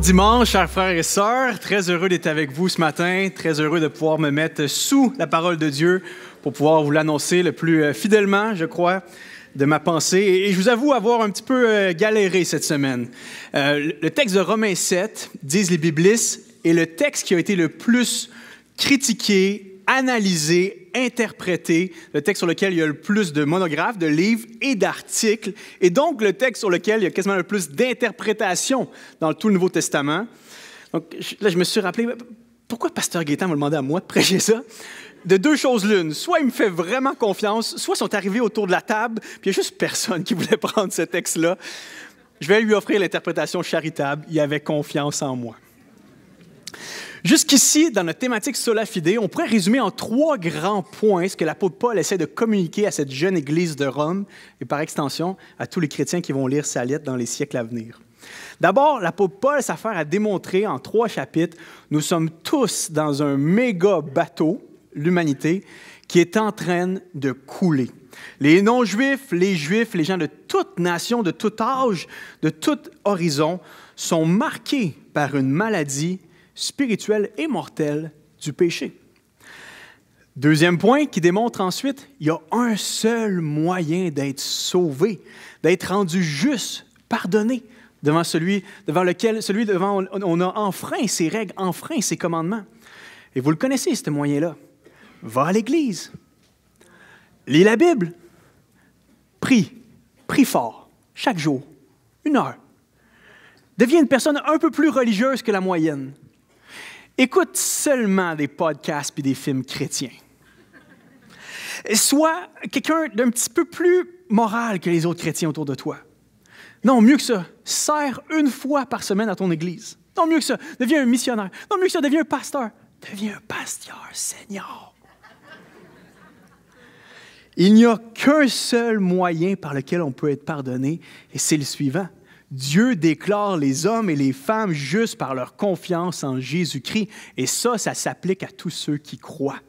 dimanche, chers frères et sœurs. Très heureux d'être avec vous ce matin. Très heureux de pouvoir me mettre sous la parole de Dieu pour pouvoir vous l'annoncer le plus euh, fidèlement, je crois, de ma pensée. Et je vous avoue avoir un petit peu euh, galéré cette semaine. Euh, le texte de Romains 7, disent les biblistes, est le texte qui a été le plus critiqué analyser, interpréter, le texte sur lequel il y a le plus de monographes, de livres et d'articles, et donc le texte sur lequel il y a quasiment le plus d'interprétations dans tout le Nouveau Testament. Donc là, je me suis rappelé, pourquoi Pasteur Gaétan m'a demandé à moi de prêcher ça? de deux choses l'une. Soit il me fait vraiment confiance, soit ils sont arrivés autour de la table, puis il n'y a juste personne qui voulait prendre ce texte-là. Je vais lui offrir l'interprétation charitable. Il avait confiance en moi. Jusqu'ici, dans notre thématique Sola Fide, on pourrait résumer en trois grands points ce que l'apôtre Paul essaie de communiquer à cette jeune Église de Rome et par extension à tous les chrétiens qui vont lire sa lettre dans les siècles à venir. D'abord, l'apôtre Paul s'affaire à démontrer en trois chapitres, nous sommes tous dans un méga bateau, l'humanité, qui est en train de couler. Les non-juifs, les juifs, les gens de toute nation, de tout âge, de tout horizon, sont marqués par une maladie spirituel et mortel du péché. Deuxième point qui démontre ensuite, il y a un seul moyen d'être sauvé, d'être rendu juste, pardonné devant celui devant lequel celui devant on a enfreint ses règles, enfreint ses commandements. Et vous le connaissez ce moyen-là. Va à l'église. Lis la Bible. Prie, prie fort chaque jour, une heure. Deviens une personne un peu plus religieuse que la moyenne écoute seulement des podcasts et des films chrétiens. Sois quelqu'un d'un petit peu plus moral que les autres chrétiens autour de toi. Non, mieux que ça, sers une fois par semaine à ton église. Non, mieux que ça, deviens un missionnaire. Non, mieux que ça, deviens un pasteur. Deviens un pasteur, Seigneur. Il n'y a qu'un seul moyen par lequel on peut être pardonné, et c'est le suivant Dieu déclare les hommes et les femmes justes par leur confiance en Jésus-Christ. Et ça, ça s'applique à tous ceux qui croient.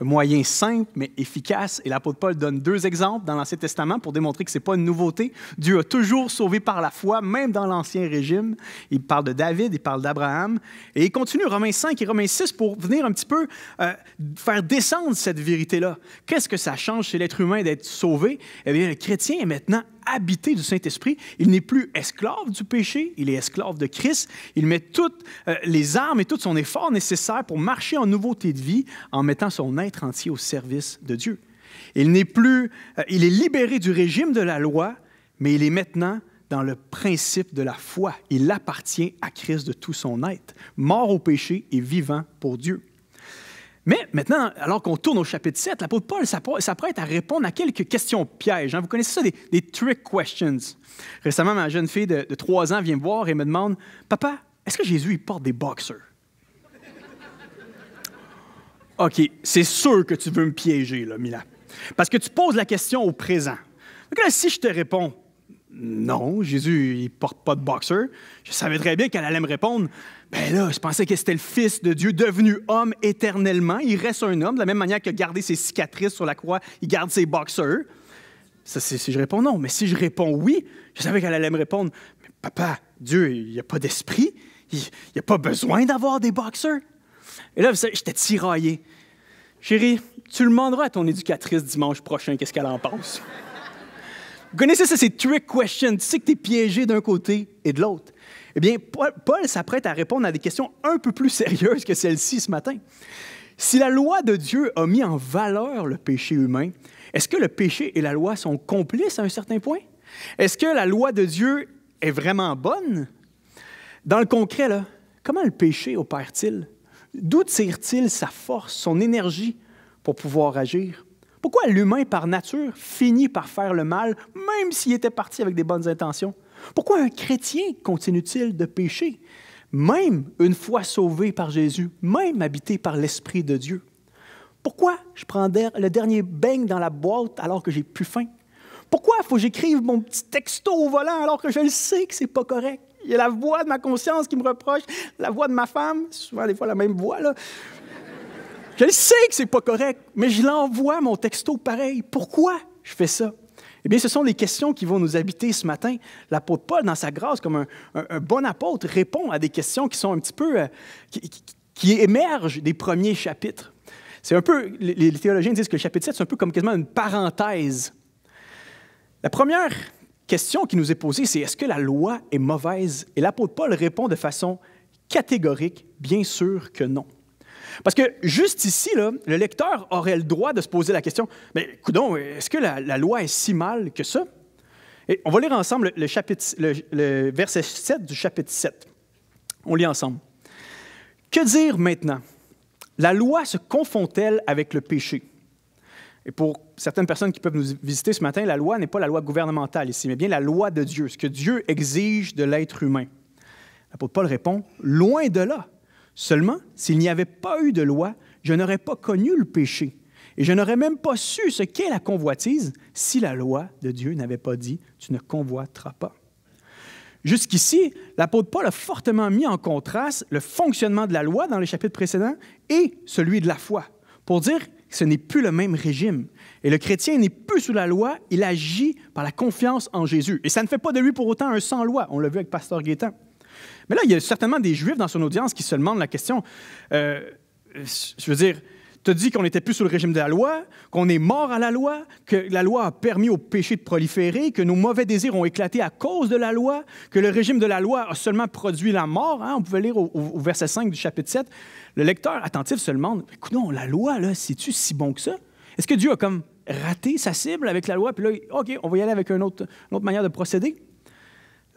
Un moyen simple mais efficace. Et l'apôtre Paul donne deux exemples dans l'Ancien Testament pour démontrer que ce n'est pas une nouveauté. Dieu a toujours sauvé par la foi, même dans l'Ancien régime. Il parle de David, il parle d'Abraham. Et il continue Romains 5 et Romains 6 pour venir un petit peu euh, faire descendre cette vérité-là. Qu'est-ce que ça change chez l'être humain d'être sauvé? Eh bien, le chrétien est maintenant habité du Saint-Esprit. Il n'est plus esclave du péché, il est esclave de Christ. Il met toutes euh, les armes et tout son effort nécessaire pour marcher en nouveauté de vie en mettant son être entier au service de Dieu. Il n'est plus, euh, il est libéré du régime de la loi, mais il est maintenant dans le principe de la foi. Il appartient à Christ de tout son être, mort au péché et vivant pour Dieu. Mais maintenant, alors qu'on tourne au chapitre 7, l'apôtre Paul s'apprête à répondre à quelques questions pièges. Hein. Vous connaissez ça, des, trick questions. Récemment, ma jeune fille de, 3 ans vient me voir et me demande Papa, est-ce que Jésus porte des boxers OK, c'est sûr que tu veux me piéger, là, Mila. Parce que tu poses la question au présent. Donc si je te réponds non, Jésus, il porte pas de boxeur. Je savais très bien qu'elle allait me répondre. Ben là, je pensais que c'était le Fils de Dieu devenu homme éternellement. Il reste un homme, de la même manière que garder ses cicatrices sur la croix, il garde ses boxeurs. si je réponds non, mais si je réponds oui, je savais qu'elle allait me répondre. Mais papa, Dieu, il n'y a pas d'esprit. Il n'y a pas besoin d'avoir des boxeurs. Et là, j'étais tiraillé. Chérie, tu le demanderas à ton éducatrice dimanche prochain qu'est-ce qu'elle en pense. Vous connaissez ces trick questions. Tu sais que tu es piégé d'un côté et de l'autre. Eh bien, Paul s'apprête à répondre à des questions un peu plus sérieuses que celles ci ce matin. Si la loi de Dieu a mis en valeur le péché humain, est-ce que le péché et la loi sont complices à un certain point? Est-ce que la loi de Dieu est vraiment bonne? Dans le concret, comment le péché opère-t-il? D'où tire-t-il sa force, son énergie pour pouvoir agir? Pourquoi l'humain, par nature, finit par faire le mal, même s'il était parti avec des bonnes intentions? Pourquoi un chrétien continue-t-il de pécher, même une fois sauvé par Jésus, même habité par l'Esprit de Dieu? Pourquoi je prends le dernier beigne dans la boîte alors que j'ai plus faim? Pourquoi faut que j'écrive mon petit texto au volant alors que je le sais que c'est pas correct? Il y a la voix de ma conscience qui me reproche, la voix de ma femme, souvent des fois la même voix, là. Je sais que c'est pas correct, mais je l'envoie mon texto pareil. Pourquoi je fais ça? Eh bien, ce sont les questions qui vont nous habiter ce matin. L'apôtre Paul, dans sa grâce, comme un, bon apôtre, répond à des questions qui sont un petit peu. Euh, qui, émergent des premiers chapitres. C'est un peu, les, théologiens disent que le chapitre 7, c'est un peu comme quasiment une parenthèse. La première question qui nous est posée, c'est est-ce que la loi est mauvaise? Et l'apôtre Paul répond de façon catégorique, bien sûr que non. Parce que juste ici, le lecteur aurait le droit de se poser la question, mais coudon, est-ce que la, loi est si mal que ça? Et on va lire ensemble le, verset 7 du chapitre 7. On lit ensemble. Que dire maintenant? La loi se confond-elle avec le péché? Et pour certaines personnes qui peuvent nous visiter ce matin, la loi n'est pas la loi gouvernementale ici, mais bien la loi de Dieu, ce que Dieu exige de l'être humain. L'apôtre Paul répond, loin de là. Seulement, s'il n'y avait pas eu de loi, je n'aurais pas connu le péché. Et je n'aurais même pas su ce qu'est la convoitise si la loi de Dieu n'avait pas dit Tu ne convoiteras pas. Jusqu'ici, l'apôtre Paul a fortement mis en contraste le fonctionnement de la loi dans les chapitres précédents et celui de la foi, pour dire que ce n'est plus le même régime. Et le chrétien n'est plus sous la loi, il agit par la confiance en Jésus. Et ça ne fait pas de lui pour autant un sans-loi, on l'a vu avec Pasteur Guétin. Mais là, il y a certainement des Juifs dans son audience qui se demandent la question. Euh, je veux dire, tu as dit qu'on n'était plus sous le régime de la loi, qu'on est mort à la loi, que la loi a permis au péché de proliférer, que nos mauvais désirs ont éclaté à cause de la loi, que le régime de la loi a seulement produit la mort. Hein? On pouvait lire au, verset 5 du chapitre 7. Le lecteur attentif se demande Écoute, non, la loi, là, c'est-tu si bon que ça Est-ce que Dieu a comme raté sa cible avec la loi, puis là, OK, on va y aller avec une une autre manière de procéder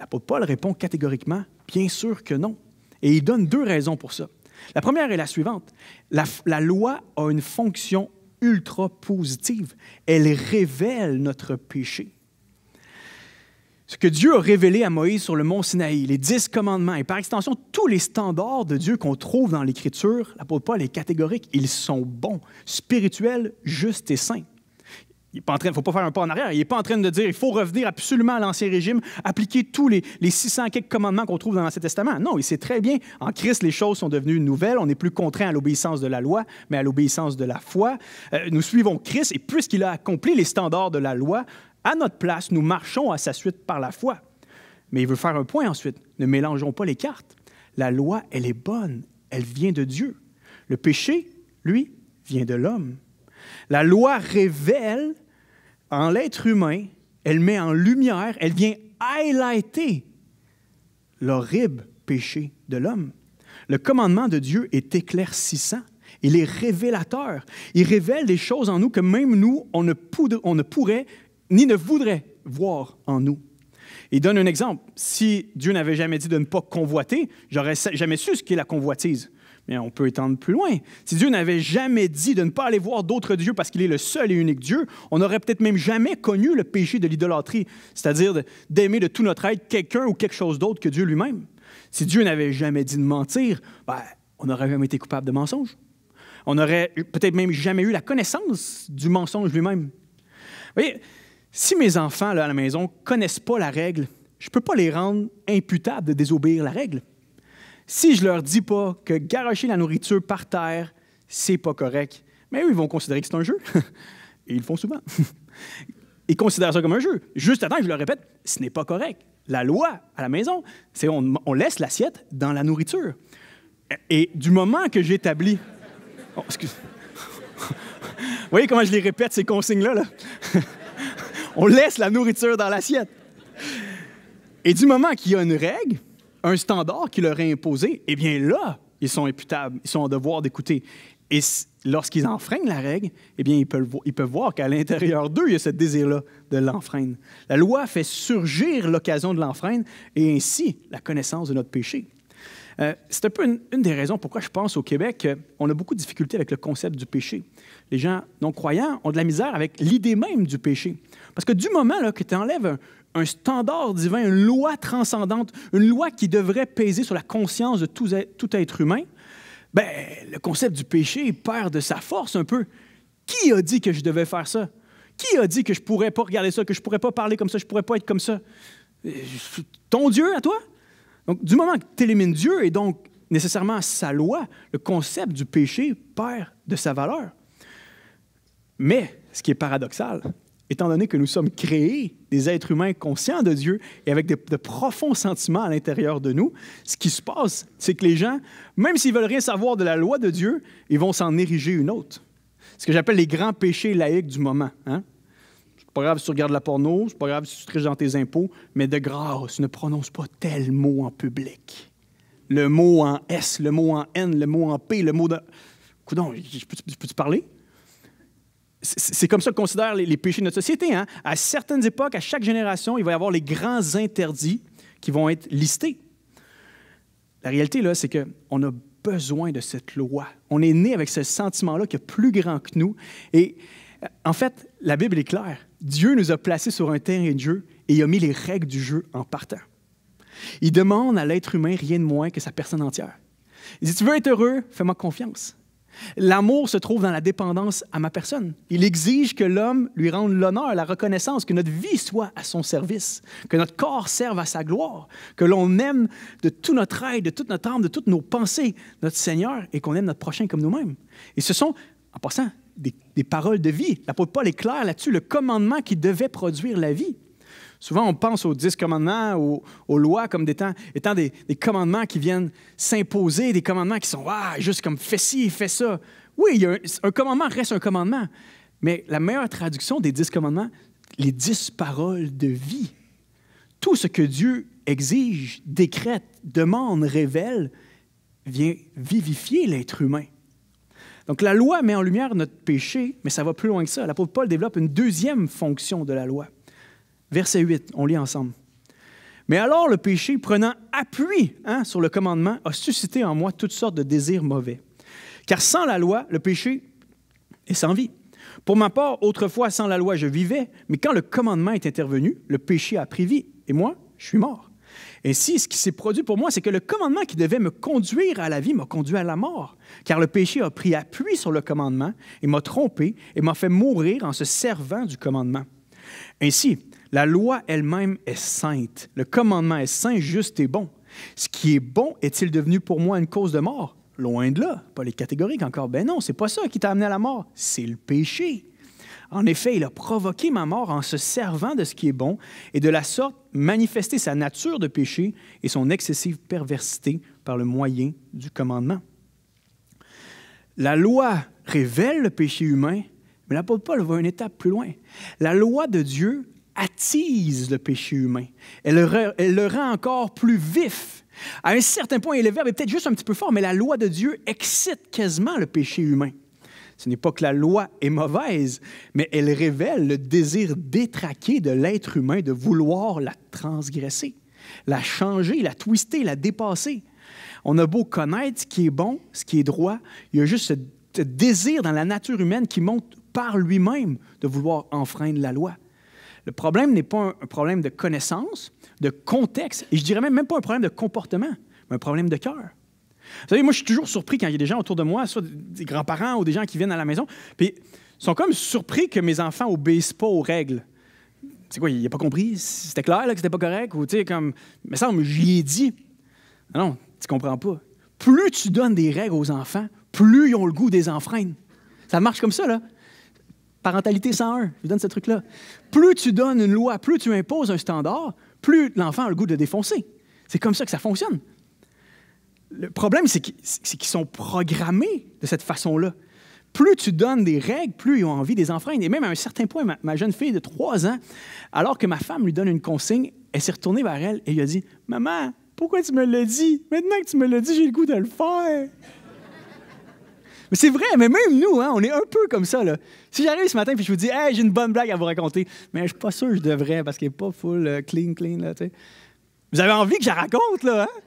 L'apôtre Paul répond catégoriquement, bien sûr que non. Et il donne deux raisons pour ça. La première est la suivante. La, loi a une fonction ultra positive. Elle révèle notre péché. Ce que Dieu a révélé à Moïse sur le mont Sinaï, les dix commandements et par extension tous les standards de Dieu qu'on trouve dans l'Écriture, l'apôtre Paul est catégorique, ils sont bons, spirituels, justes et saints. Il est faut pas faire un pas en arrière. Il n'est pas en train de dire, il faut revenir absolument à l'Ancien Régime, appliquer tous les, les 600 quelques commandements qu'on trouve dans l'Ancien Testament. Non, il sait très bien, en Christ, les choses sont devenues nouvelles. On n'est plus contraint à l'obéissance de la loi, mais à l'obéissance de la foi. Euh, nous suivons Christ et puisqu'il a accompli les standards de la loi, à notre place, nous marchons à sa suite par la foi. Mais il veut faire un point ensuite. Ne mélangeons pas les cartes. La loi, elle est bonne. Elle vient de Dieu. Le péché, lui, vient de l'homme. La loi révèle en l'être humain, elle met en lumière, elle vient highlighter l'horrible péché de l'homme. Le commandement de Dieu est éclaircissant. Il est révélateur. Il révèle des choses en nous que même nous, on ne, pourrait ni ne voudrait voir en nous. Il donne un exemple. Si Dieu n'avait jamais dit de ne pas convoiter, j'aurais jamais su ce qu'est la convoitise mais on peut étendre plus loin. Si Dieu n'avait jamais dit de ne pas aller voir d'autres dieux parce qu'il est le seul et unique Dieu, on n'aurait peut-être même jamais connu le péché de l'idolâtrie, c'est-à-dire d'aimer de tout notre être quelqu'un ou quelque chose d'autre que Dieu lui-même. Si Dieu n'avait jamais dit de mentir, ben, on n'aurait jamais été coupable de mensonge. On n'aurait peut-être même jamais eu la connaissance du mensonge lui-même. Vous voyez, si mes enfants à la maison connaissent pas la règle, je ne peux pas les rendre imputables de désobéir la règle si je leur dis pas que garocher la nourriture par terre, c'est pas correct, mais eux, ils vont considérer que c'est un jeu. Et ils le font souvent. ils considèrent ça comme un jeu. Juste attends, je le répète, ce n'est pas correct. La loi à la maison, c'est on, laisse l'assiette dans la nourriture. Et, du moment que j'établis. Vous oh, voyez comment je les répète, ces consignes-là? Là? on laisse la nourriture dans l'assiette. Et du moment qu'il y a une règle, un standard qui leur est imposé, eh bien là, ils sont imputables, ils sont en devoir d'écouter. Et lorsqu'ils enfreignent la règle, eh bien, ils peuvent, voir qu'à l'intérieur d'eux, il y a ce désir-là de l'enfreindre. La loi fait surgir l'occasion de l'enfreindre et ainsi la connaissance de notre péché. Euh, c'est un peu une, des raisons pourquoi je pense au Québec, on a beaucoup de difficultés avec le concept du péché. Les gens non-croyants ont de la misère avec l'idée même du péché. Parce que du moment là, que tu enlèves un, un standard divin, une loi transcendante, une loi qui devrait peser sur la conscience de tout, être humain, ben, le concept du péché perd de sa force un peu. Qui a dit que je devais faire ça? Qui a dit que je ne pourrais pas regarder ça, que je pourrais pas parler comme ça, je pourrais pas être comme ça? Ton Dieu à toi? Donc, du moment que tu élimines Dieu et donc nécessairement sa loi, le concept du péché perd de sa valeur. Mais ce qui est paradoxal, étant donné que nous sommes créés des êtres humains conscients de Dieu et avec de, profonds sentiments à l'intérieur de nous, ce qui se passe, c'est que les gens, même s'ils veulent rien savoir de la loi de Dieu, ils vont s'en ériger une autre. Ce que j'appelle les grands péchés laïcs du moment. Hein? C'est pas grave si tu regardes la porno, c'est pas grave si tu triches dans tes impôts, mais de grâce, ne prononce pas tel mot en public. Le mot en S, le mot en N, le mot en P, le mot de... Coudon, peux-tu peux parler? c'est comme ça qu'on considère les, péchés de notre société. Hein. À certaines époques, à chaque génération, il va y avoir les grands interdits qui vont être listés. La réalité, là, c'est qu'on a besoin de cette loi. On est né avec ce sentiment-là qui est plus grand que nous. Et euh, en fait, la Bible est claire. Dieu nous a placés sur un terrain de jeu et il a mis les règles du jeu en partant. Il demande à l'être humain rien de moins que sa personne entière. Il dit, tu veux être heureux, fais-moi confiance. L'amour se trouve dans la dépendance à ma personne. Il exige que l'homme lui rende l'honneur, la reconnaissance, que notre vie soit à son service, que notre corps serve à sa gloire, que l'on aime de tout notre être, de toute notre âme, de toutes nos pensées notre Seigneur et qu'on aime notre prochain comme nous-mêmes. Et ce sont, en passant, des, des paroles de vie. L'apôtre Paul est clair là-dessus, le commandement qui devait produire la vie. Souvent, on pense aux dix commandements, aux, lois comme étant des, commandements qui viennent s'imposer, des commandements qui sont ah, juste comme fais ci, fais ça. Oui, un, commandement reste un commandement, mais la meilleure traduction des dix commandements, les dix paroles de vie. Tout ce que Dieu exige, décrète, demande, révèle, vient vivifier l'être humain. Donc la loi met en lumière notre péché, mais ça va plus loin que ça. L'apôtre Paul développe une deuxième fonction de la loi. Verset 8, on lit ensemble. Mais alors le péché, prenant appui hein, sur le commandement, a suscité en moi toutes sortes de désirs mauvais. Car sans la loi, le péché est sans vie. Pour ma part, autrefois, sans la loi, je vivais, mais quand le commandement est intervenu, le péché a pris vie, et moi, je suis mort. Ainsi, ce qui s'est produit pour moi, c'est que le commandement qui devait me conduire à la vie m'a conduit à la mort, car le péché a pris appui sur le commandement et m'a trompé et m'a fait mourir en se servant du commandement. Ainsi, la loi elle-même est sainte. Le commandement est saint, juste et bon. Ce qui est bon est-il devenu pour moi une cause de mort? Loin de là. Pas les catégories encore. Ben non, c'est pas ça qui t'a amené à la mort. C'est le péché. En effet, il a provoqué ma mort en se servant de ce qui est bon et de la sorte manifesté sa nature de péché et son excessive perversité par le moyen du commandement. La loi révèle le péché humain, mais l'apôtre Paul va une étape plus loin. La loi de Dieu attise le péché humain. Elle le, rend encore plus vif. À un certain point, le verbe est peut-être juste un petit peu fort, mais la loi de Dieu excite quasiment le péché humain. Ce n'est pas que la loi est mauvaise, mais elle révèle le désir détraqué de l'être humain de vouloir la transgresser, la changer, la twister, la dépasser. On a beau connaître ce qui est bon, ce qui est droit, il y a juste ce désir dans la nature humaine qui monte par lui-même de vouloir enfreindre la loi. Le problème n'est pas un, problème de connaissance, de contexte, et je dirais même, même pas un problème de comportement, mais un problème de cœur. Vous savez, moi, je suis toujours surpris quand il y a des gens autour de moi, soit des grands-parents ou des gens qui viennent à la maison, puis sont comme surpris que mes enfants obéissent pas aux règles. C'est quoi, ils n'a pas compris? C'était clair là, que c'était pas correct? Ou tu sais, comme, mais ça, j'y ai dit. Non, tu comprends pas. Plus tu donnes des règles aux enfants, plus ils ont le goût des enfreines. Ça marche comme ça, là. Parentalité 101, je vous donne ce truc-là. Plus tu donnes une loi, plus tu imposes un standard, plus l'enfant a le goût de défoncer. C'est comme ça que ça fonctionne. Le problème, c'est qu'ils sont programmés de cette façon-là. Plus tu donnes des règles, plus ils ont envie des enfreindre. Et même à un certain point, ma, jeune fille de 3 ans, alors que ma femme lui donne une consigne, elle s'est retournée vers elle et lui a dit Maman, pourquoi tu me l'as dit Maintenant que tu me l'as dit, j'ai le goût de le faire. Mais c'est vrai, mais même nous, hein, on est un peu comme ça. Là. Si j'arrive ce matin et je vous dis, j'ai une bonne blague à vous raconter, mais je suis pas sûr que je devrais parce qu'elle n'est pas full euh, clean, clean. Là, vous avez envie que je la raconte, là? Hein?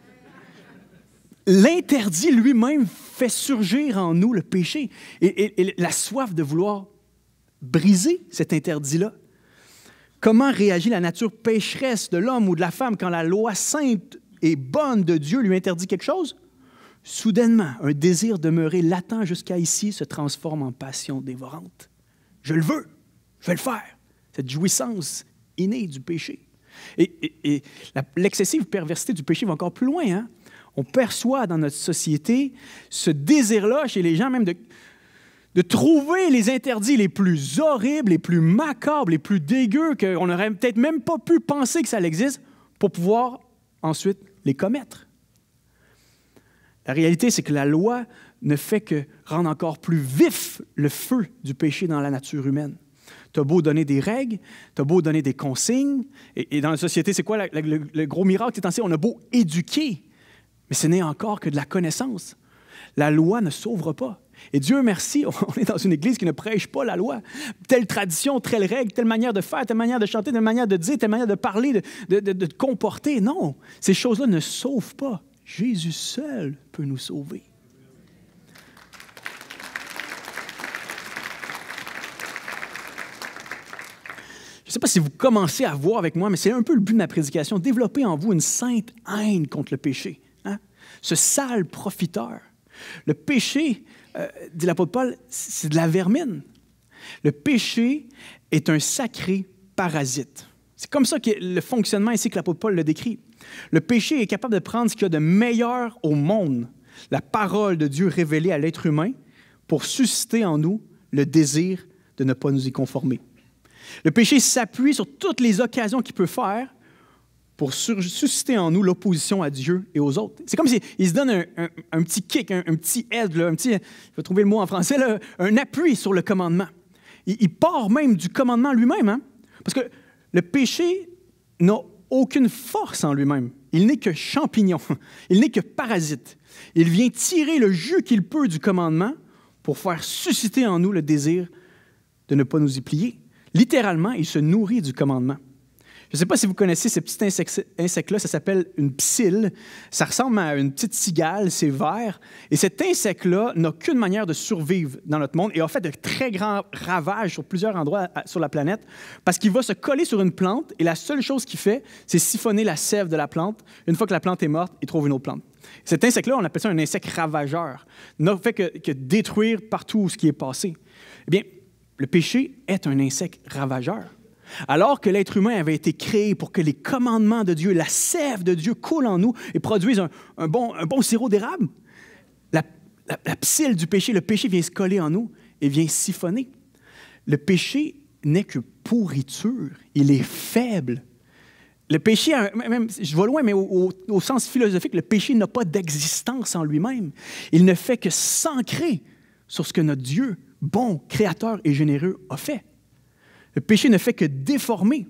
L'interdit lui-même fait surgir en nous le péché et la soif de vouloir briser cet interdit-là. Comment réagit la nature pécheresse de l'homme ou de la femme quand la loi sainte et bonne de Dieu lui interdit quelque chose? Soudainement, un désir demeuré latent jusqu'à ici se transforme en passion dévorante. Je le veux, je vais le faire. Cette jouissance innée du péché. Et, l'excessive perversité du péché va encore plus loin. Hein. On perçoit dans notre société ce désir-là chez les gens même de, de trouver les interdits les plus horribles, les plus macabres, les plus dégueux qu'on n'aurait peut-être même pas pu penser que ça existe pour pouvoir ensuite les commettre. La réalité, c'est que la loi ne fait que rendre encore plus vif le feu du péché dans la nature humaine. Tu as beau donner des règles, tu as beau donner des consignes, et, dans la société, c'est quoi le, gros miracle c'est On a beau éduquer, mais ce n'est encore que de la connaissance. La loi ne sauvera pas. Et Dieu merci, on est dans une église qui ne prêche pas la loi. Telle tradition, telle règle, telle manière de faire, telle manière de chanter, telle manière de dire, telle manière de parler, de, te comporter. Non, ces choses-là ne sauvent pas. Jésus seul peut nous sauver. Je ne sais pas si vous commencez à voir avec moi, mais c'est un peu le but de ma prédication, développer en vous une sainte haine contre le péché, hein. ce sale profiteur. Le péché, euh, dit l'apôtre Paul, c'est de la vermine. Le péché est un sacré parasite. C'est comme ça que le fonctionnement ici que l'apôtre Paul le décrit. Le péché est capable de prendre ce qu'il y a de meilleur au monde, la parole de Dieu révélée à l'être humain, pour susciter en nous le désir de ne pas nous y conformer. Le péché s'appuie sur toutes les occasions qu'il peut faire pour susciter en nous l'opposition à Dieu et aux autres. C'est comme s'il se donne un, petit kick, un, petit aide, un petit, je trouver le mot en français, un appui sur le commandement. Il, part même du commandement lui-même. Hein. Parce que le péché n'a aucune force en lui-même. Il n'est que champignon, il n'est que parasite. Il vient tirer le jus qu'il peut du commandement pour faire susciter en nous le désir de ne pas nous y plier. Littéralement, il se nourrit du commandement. Je ne sais pas si vous connaissez ce petit insectes là ça s'appelle une psylle. Ça ressemble à une petite cigale, c'est vert. Et cet insecte-là n'a qu'une manière de survivre dans notre monde et a fait de très grands ravages sur plusieurs endroits sur la planète parce qu'il va se coller sur une plante et la seule chose qu'il fait, c'est siphonner la sève de la plante. Une fois que la plante est morte, il trouve une autre plante. Cet insecte-là, on appelle ça un insecte ravageur. n'a fait que, que détruire partout ce qui est passé. Eh bien, le péché est un insecte ravageur. Alors que l'être humain avait été créé pour que les commandements de Dieu, la sève de Dieu coule en nous et produise un, bon, sirop d'érable, la, la, du péché, le péché vient se coller en nous et vient siphonner. Le péché n'est que pourriture, il est faible. Le péché, je vais loin, mais au sens philosophique, le péché n'a pas d'existence en lui-même. Il ne fait que s'ancrer sur ce que notre Dieu, bon, créateur et généreux, a fait. Le péché ne fait que déformer.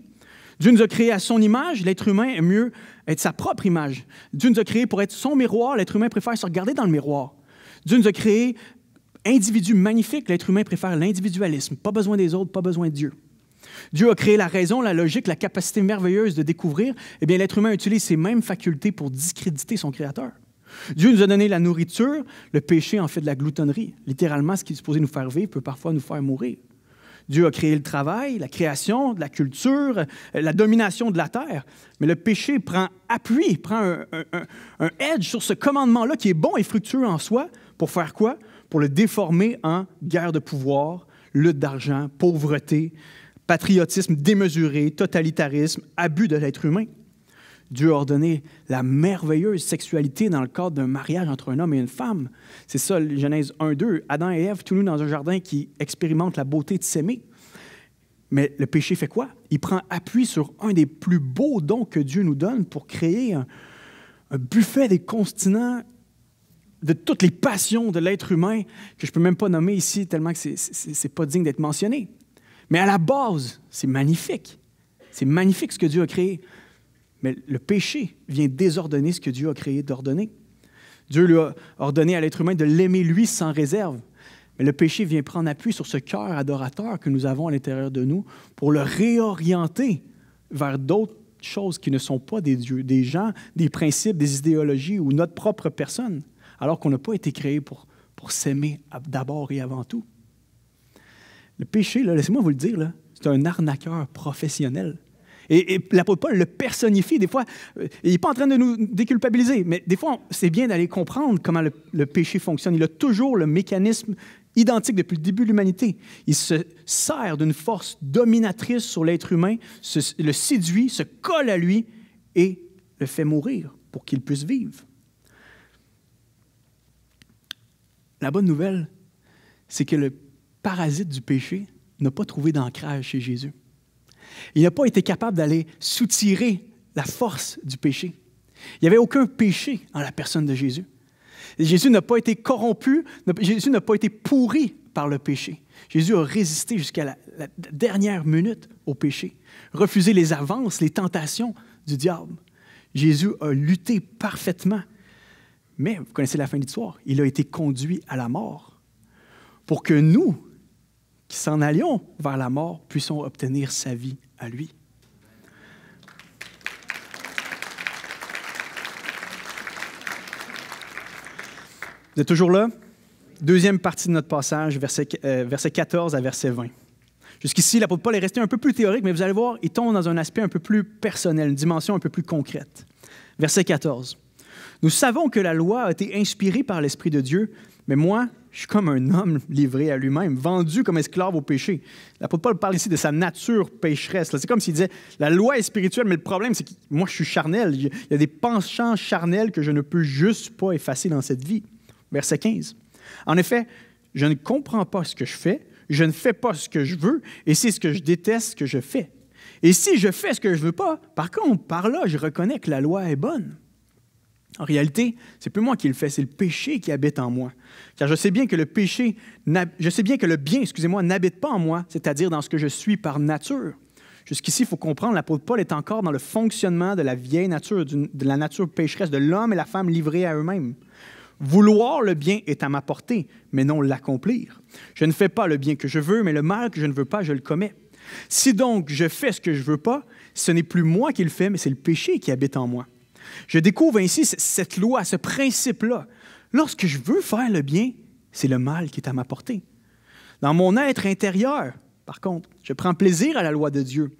Dieu nous a créés à son image, l'être humain aime mieux être sa propre image. Dieu nous a créés pour être son miroir, l'être humain préfère se regarder dans le miroir. Dieu nous a créés individu magnifique, l'être humain préfère l'individualisme, pas besoin des autres, pas besoin de Dieu. Dieu a créé la raison, la logique, la capacité merveilleuse de découvrir, eh bien l'être humain utilise ses mêmes facultés pour discréditer son créateur. Dieu nous a donné la nourriture, le péché en fait de la gloutonnerie. Littéralement, ce qui est supposé nous faire vivre peut parfois nous faire mourir. Dieu a créé le travail, la création, la culture, euh, la domination de la terre. Mais le péché prend appui, prend un, un edge sur ce commandement-là qui est bon et fructueux en soi. Pour faire quoi? Pour le déformer en guerre de pouvoir, lutte d'argent, pauvreté, patriotisme démesuré, totalitarisme, abus de l'être humain. Dieu a ordonné la merveilleuse sexualité dans le cadre d'un mariage entre un homme et une femme. C'est ça, Genèse 1, 2. Adam et Ève, tous nous dans un jardin qui expérimente la beauté de s'aimer. Mais le péché fait quoi? Il prend appui sur un des plus beaux dons que Dieu nous donne pour créer un, buffet des continents de toutes les passions de l'être humain que je ne peux même pas nommer ici tellement que ce n'est pas digne d'être mentionné. Mais à la base, c'est magnifique. C'est magnifique ce que Dieu a créé. Mais le péché vient désordonner ce que Dieu a créé d'ordonner. Dieu lui a ordonné à l'être humain de l'aimer lui sans réserve. Mais le péché vient prendre appui sur ce cœur adorateur que nous avons à l'intérieur de nous pour le réorienter vers d'autres choses qui ne sont pas des dieux, des gens, des principes, des idéologies ou notre propre personne, alors qu'on n'a pas été créé pour, pour s'aimer d'abord et avant tout. Le péché, laissez-moi vous le dire, c'est un arnaqueur professionnel. Et, et l'apôtre Paul le personnifie des fois. Euh, il n'est pas en train de nous déculpabiliser, mais des fois, c'est bien d'aller comprendre comment le, péché fonctionne. Il a toujours le mécanisme identique depuis le début de l'humanité. Il se sert d'une force dominatrice sur l'être humain, se, le séduit, se colle à lui et le fait mourir pour qu'il puisse vivre. La bonne nouvelle, c'est que le parasite du péché n'a pas trouvé d'ancrage chez Jésus. Il n'a pas été capable d'aller soutirer la force du péché. Il n'y avait aucun péché en la personne de Jésus. Jésus n'a pas été corrompu, Jésus n'a pas été pourri par le péché. Jésus a résisté jusqu'à la, dernière minute au péché, refusé les avances, les tentations du diable. Jésus a lutté parfaitement. Mais vous connaissez la fin de l'histoire, il a été conduit à la mort pour que nous, qui s'en allions vers la mort, puissions obtenir sa vie lui. Vous êtes toujours là? Deuxième partie de notre passage, verset, euh, verset 14 à verset 20. Jusqu'ici, l'apôtre Paul est resté un peu plus théorique, mais vous allez voir, il tombe dans un aspect un peu plus personnel, une dimension un peu plus concrète. Verset 14. Nous savons que la loi a été inspirée par l'Esprit de Dieu, mais moi, je suis comme un homme livré à lui-même, vendu comme esclave au péché. L'apôtre Paul parle ici de sa nature pécheresse. C'est comme s'il disait, la loi est spirituelle, mais le problème, c'est que moi, je suis charnel. Il y a des penchants charnels que je ne peux juste pas effacer dans cette vie. Verset 15. En effet, je ne comprends pas ce que je fais, je ne fais pas ce que je veux, et c'est ce que je déteste que je fais. Et si je fais ce que je ne veux pas, par contre, par là, je reconnais que la loi est bonne. En réalité, c'est plus moi qui le fais, c'est le péché qui habite en moi. Car je sais bien que le péché, je sais bien que le bien, excusez-moi, n'habite pas en moi, c'est-à-dire dans ce que je suis par nature. Jusqu'ici, il faut comprendre, l'apôtre Paul est encore dans le fonctionnement de la vieille nature, de la nature pécheresse, de l'homme et la femme livrés à eux-mêmes. Vouloir le bien est à ma portée, mais non l'accomplir. Je ne fais pas le bien que je veux, mais le mal que je ne veux pas, je le commets. Si donc je fais ce que je veux pas, ce n'est plus moi qui le fais, mais c'est le péché qui habite en moi. Je découvre ainsi cette loi, ce principe-là. Lorsque je veux faire le bien, c'est le mal qui est à ma portée. Dans mon être intérieur, par contre, je prends plaisir à la loi de Dieu,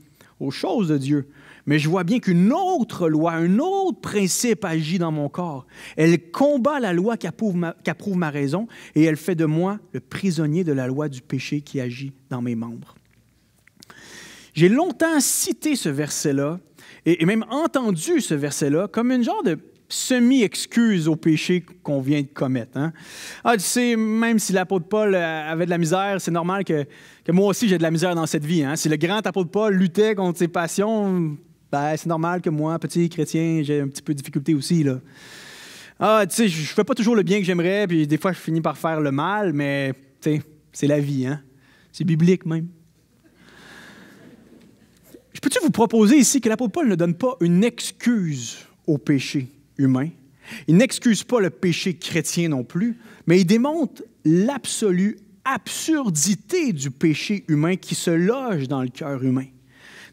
aux choses de Dieu, mais je vois bien qu'une autre loi, un autre principe agit dans mon corps. Elle combat la loi qu'approuve ma, ma raison et elle fait de moi le prisonnier de la loi du péché qui agit dans mes membres. J'ai longtemps cité ce verset-là et, même entendu ce verset-là comme une genre de semi-excuse au péché qu'on vient de commettre. Hein. Ah, tu sais, même si l'apôtre Paul euh, avait de la misère, c'est normal que, que, moi aussi j'ai de la misère dans cette vie. Hein. Si le grand apôtre Paul luttait contre ses passions, ben, c'est normal que moi, petit chrétien, j'ai un petit peu de difficulté aussi. Là. Ah, tu sais, je fais pas toujours le bien que j'aimerais, puis des fois je finis par faire le mal, mais tu sais, c'est la vie. Hein. C'est biblique même. Je peux-tu vous proposer ici que l'apôtre Paul ne donne pas une excuse au péché humain? Il n'excuse pas le péché chrétien non plus, mais il démontre l'absolue absurdité du péché humain qui se loge dans le cœur humain,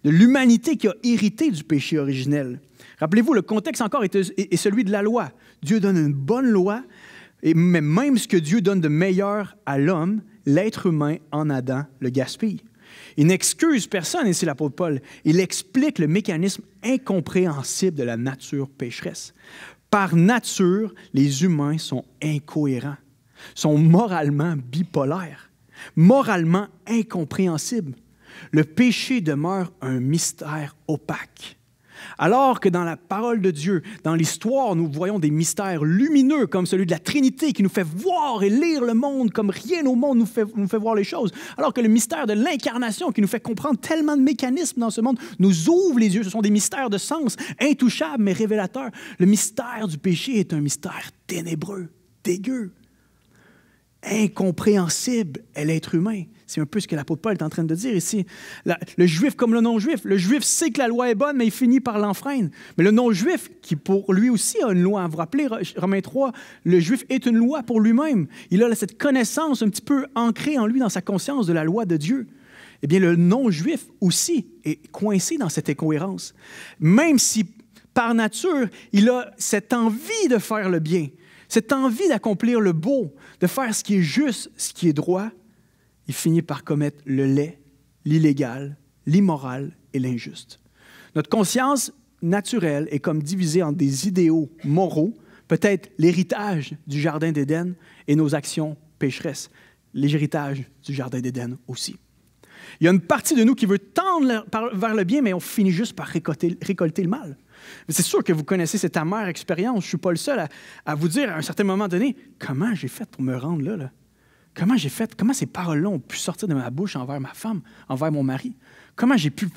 de l'humanité qui a hérité du péché originel. Rappelez-vous, le contexte encore est, celui de la loi. Dieu donne une bonne loi, et même ce que Dieu donne de meilleur à l'homme, l'être humain en Adam le gaspille. Il n'excuse personne ici, l'apôtre Paul. Il explique le mécanisme incompréhensible de la nature pécheresse. Par nature, les humains sont incohérents, sont moralement bipolaires, moralement incompréhensibles. Le péché demeure un mystère opaque. Alors que dans la parole de Dieu, dans l'histoire, nous voyons des mystères lumineux comme celui de la Trinité qui nous fait voir et lire le monde comme rien au monde nous fait, voir les choses. Alors que le mystère de l'incarnation qui nous fait comprendre tellement de mécanismes dans ce monde nous ouvre les yeux. Ce sont des mystères de sens, intouchables mais révélateurs. Le mystère du péché est un mystère ténébreux, dégueu, incompréhensible à l'être humain. C'est un peu ce que l'apôtre Paul est en train de dire ici. le juif comme le non-juif. Le juif sait que la loi est bonne, mais il finit par l'enfreindre. Mais le non-juif, qui pour lui aussi a une loi, vous vous rappelez, Romains 3, le juif est une loi pour lui-même. Il a cette connaissance un petit peu ancrée en lui, dans sa conscience de la loi de Dieu. Eh bien, le non-juif aussi est coincé dans cette incohérence. Même si, par nature, il a cette envie de faire le bien, cette envie d'accomplir le beau, de faire ce qui est juste, ce qui est droit, il finit par commettre le lait, l'illégal, l'immoral et l'injuste. Notre conscience naturelle est comme divisée en des idéaux moraux, peut-être l'héritage du Jardin d'Éden et nos actions pécheresses, l'héritage du Jardin d'Éden aussi. Il y a une partie de nous qui veut tendre vers le bien, mais on finit juste par récolter, le mal. C'est sûr que vous connaissez cette amère expérience. Je ne suis pas le seul à, à, vous dire à un certain moment donné comment j'ai fait pour me rendre là. là? Comment j'ai fait? Comment ces paroles-là ont pu sortir de ma bouche envers ma femme, envers mon mari? Comment j'ai pu,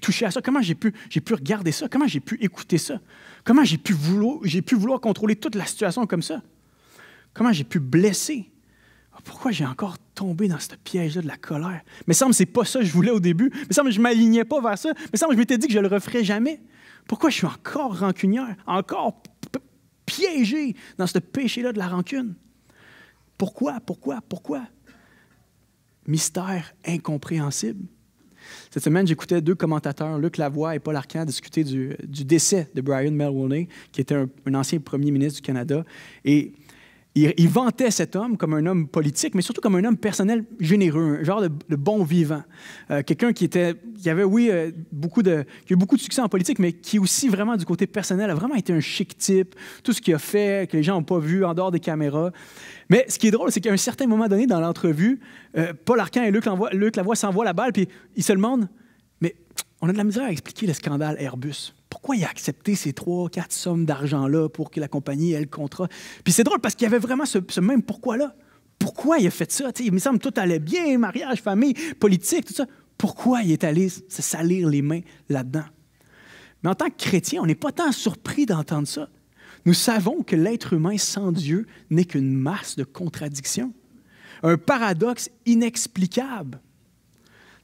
toucher à ça? Comment j'ai pu, pu regarder ça? Comment j'ai pu écouter ça? Comment j'ai pu, vouloir, pu vouloir contrôler toute la situation comme ça? Comment j'ai pu blesser? Ah, pourquoi j'ai encore tombé dans ce piège-là de la colère? Mais semble c'est pas ça que je voulais au début. Mais semble je m'alignais pas vers ça. Mais semble je m'étais dit que je ne le referais jamais. Pourquoi je suis encore rancunière, encore piégé dans ce péché-là de la rancune? Pourquoi, pourquoi, pourquoi? Mystère incompréhensible. Cette semaine, j'écoutais deux commentateurs, Luc Lavoie et Paul Arcand, discuter du, décès de Brian Mulroney, qui était un, un, ancien premier ministre du Canada. Et il, vantait cet homme comme un homme politique, mais surtout comme un homme personnel généreux, un genre de, bon vivant. Euh, quelqu'un qui était, avait, oui, euh, beaucoup de, beaucoup de succès en politique, mais qui aussi, vraiment, du côté personnel, a vraiment été un chic type. Tout ce qu'il a fait, que les gens n'ont pas vu en dehors des caméras. Mais ce qui est drôle, c'est qu'à un certain moment donné, dans l'entrevue, euh, Paul Arcand et Luc, Lavoie, Luc Lavoie s'envoient la balle, puis ils se demandent, mais on a de la misère à expliquer le scandale Airbus pourquoi il a accepté ces trois, quatre sommes d'argent-là pour que la compagnie ait le contrat? Puis c'est drôle parce qu'il y avait vraiment ce, même pourquoi-là. Pourquoi il a fait ça? il me semble que tout allait bien, mariage, famille, politique, tout ça. Pourquoi il est allé se salir les mains là-dedans? Mais en tant que chrétien, on n'est pas tant surpris d'entendre ça. Nous savons que l'être humain sans Dieu n'est qu'une masse de contradictions, un paradoxe inexplicable.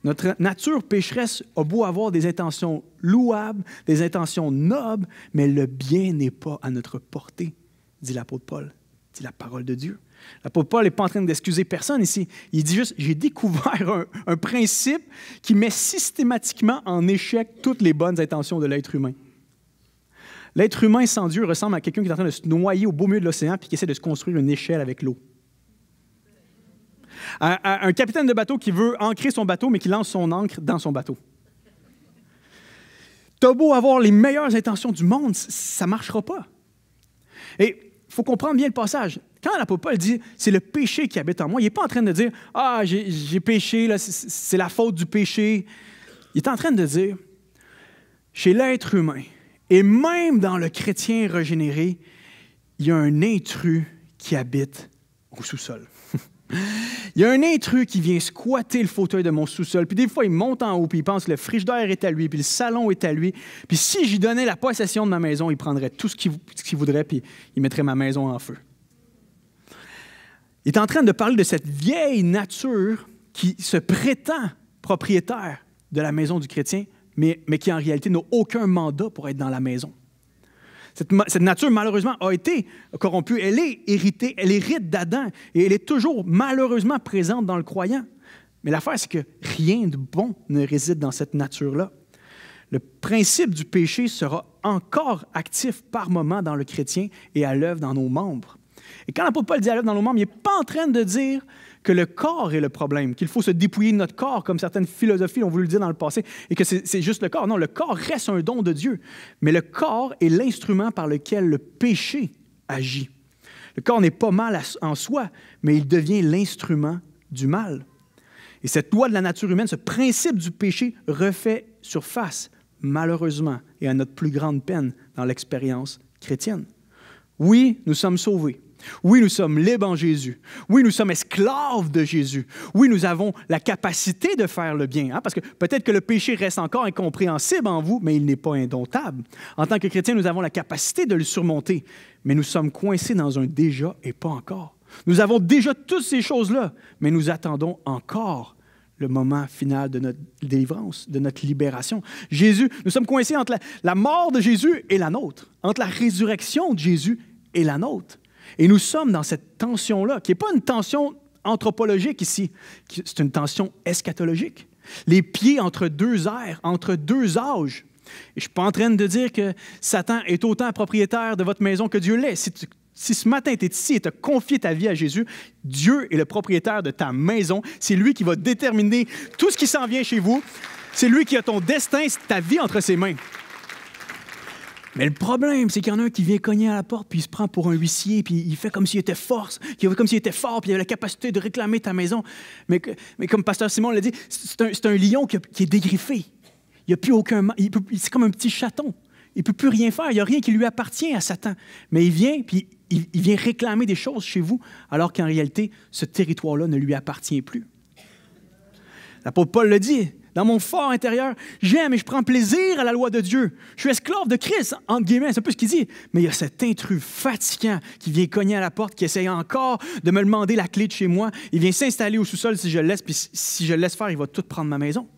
Notre nature pécheresse a beau avoir des intentions louables, des intentions nobles, mais le bien n'est pas à notre portée, dit l'apôtre Paul, dit la parole de Dieu. L'apôtre Paul n'est pas en train d'excuser personne ici. Il dit juste, j'ai découvert un, principe qui met systématiquement en échec toutes les bonnes intentions de l'être humain. L'être humain sans Dieu ressemble à quelqu'un qui est en train de se noyer au beau milieu de l'océan puis qui essaie de se construire une échelle avec l'eau. Un, capitaine de bateau qui veut ancrer son bateau, mais qui lance son ancre dans son bateau. T'as beau avoir les meilleures intentions du monde, ça ne marchera pas. Et il faut comprendre bien le passage. Quand l'apôtre Paul dit c'est le péché qui habite en moi, il n'est pas en train de dire Ah, j'ai péché, c'est la faute du péché. Il est en train de dire Chez l'être humain, et même dans le chrétien régénéré, il y a un intrus qui habite au sous-sol. Il y a un intrus qui vient squatter le fauteuil de mon sous-sol, puis des fois il monte en haut, puis il pense que le d'air est à lui, puis le salon est à lui, puis si j'y donnais la possession de ma maison, il prendrait tout ce qu'il voudrait, puis il mettrait ma maison en feu. Il est en train de parler de cette vieille nature qui se prétend propriétaire de la maison du chrétien, mais qui en réalité n'a aucun mandat pour être dans la maison. Cette, nature, malheureusement, a été corrompue. Elle est héritée, elle hérite d'Adam et elle est toujours malheureusement présente dans le croyant. Mais l'affaire, c'est que rien de bon ne réside dans cette nature-là. Le principe du péché sera encore actif par moment dans le chrétien et à l'œuvre dans nos membres. Et quand l'apôtre Paul dit à l'œuvre dans nos membres, il n'est pas en train de dire que le corps est le problème, qu'il faut se dépouiller de notre corps, comme certaines philosophies ont voulu le dire dans le passé, et que c'est juste le corps. Non, le corps reste un don de Dieu, mais le corps est l'instrument par lequel le péché agit. Le corps n'est pas mal en soi, mais il devient l'instrument du mal. Et cette loi de la nature humaine, ce principe du péché refait surface, malheureusement, et à notre plus grande peine dans l'expérience chrétienne. Oui, nous sommes sauvés. Oui, nous sommes libres en Jésus. Oui, nous sommes esclaves de Jésus. Oui, nous avons la capacité de faire le bien, hein, parce que peut-être que le péché reste encore incompréhensible en vous, mais il n'est pas indomptable. En tant que chrétien, nous avons la capacité de le surmonter, mais nous sommes coincés dans un déjà et pas encore. Nous avons déjà toutes ces choses-là, mais nous attendons encore le moment final de notre délivrance, de notre libération. Jésus, nous sommes coincés entre la mort de Jésus et la nôtre, entre la résurrection de Jésus et la nôtre. Et nous sommes dans cette tension-là, qui n'est pas une tension anthropologique ici, c'est une tension eschatologique. Les pieds entre deux airs, entre deux âges. je ne suis pas en train de dire que Satan est autant propriétaire de votre maison que Dieu l'est. Si, si, ce matin tu es ici et tu as confié ta vie à Jésus, Dieu est le propriétaire de ta maison. C'est lui qui va déterminer tout ce qui s'en vient chez vous. C'est lui qui a ton destin, ta vie entre ses mains. Mais le problème, c'est qu'il y en a un qui vient cogner à la porte, puis il se prend pour un huissier, puis il fait comme s'il était force, comme s'il était fort, puis il avait la capacité de réclamer ta maison. Mais, mais comme Pasteur Simon l'a dit, c'est un, lion qui, est dégriffé. Il a plus aucun, c'est comme un petit chaton. Il peut plus rien faire. Il n'y a rien qui lui appartient à Satan. Mais il vient, puis il, vient réclamer des choses chez vous, alors qu'en réalité, ce territoire-là ne lui appartient plus. L'apôtre Paul le dit dans mon fort intérieur. J'aime et je prends plaisir à la loi de Dieu. Je suis esclave de Christ, entre guillemets, c'est un peu ce qu'il dit. Mais il y a cet intrus fatigant qui vient cogner à la porte, qui essaye encore de me demander la clé de chez moi. Il vient s'installer au sous-sol si je le laisse, puis si je le laisse faire, il va tout prendre ma maison.